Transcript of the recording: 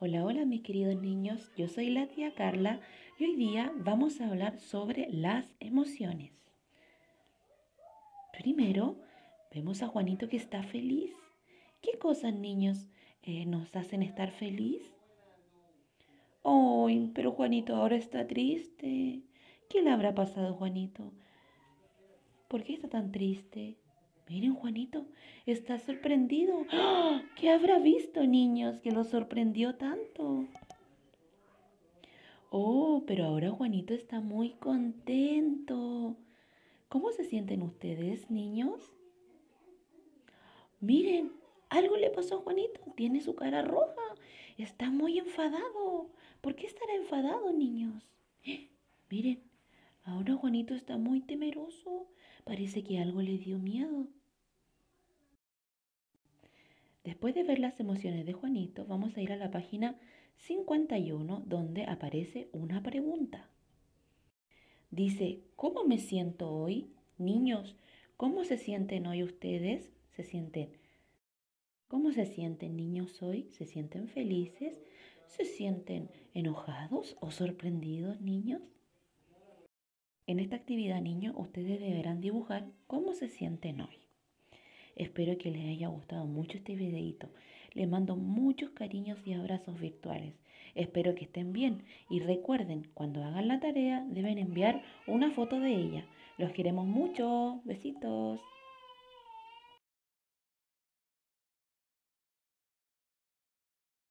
Hola, hola mis queridos niños, yo soy la tía Carla y hoy día vamos a hablar sobre las emociones. Primero, vemos a Juanito que está feliz. ¿Qué cosas, niños, eh, nos hacen estar feliz? ¡Ay, pero Juanito ahora está triste! ¿Qué le habrá pasado, Juanito? ¿Por qué está tan triste? Miren, Juanito, está sorprendido. ¡Ah! ¿Qué habrá visto, niños, que lo sorprendió tanto? Oh, pero ahora Juanito está muy contento. ¿Cómo se sienten ustedes, niños? Miren, algo le pasó a Juanito. Tiene su cara roja. Está muy enfadado. ¿Por qué estará enfadado, niños? Juanito está muy temeroso. Parece que algo le dio miedo. Después de ver las emociones de Juanito, vamos a ir a la página 51 donde aparece una pregunta. Dice, ¿cómo me siento hoy? Niños, ¿cómo se sienten hoy ustedes? ¿Se sienten? ¿Cómo se sienten niños hoy? ¿Se sienten felices? ¿Se sienten enojados o sorprendidos, niños? En esta actividad, niños, ustedes deberán dibujar cómo se sienten hoy. Espero que les haya gustado mucho este videito. Les mando muchos cariños y abrazos virtuales. Espero que estén bien y recuerden, cuando hagan la tarea deben enviar una foto de ella. Los queremos mucho. Besitos.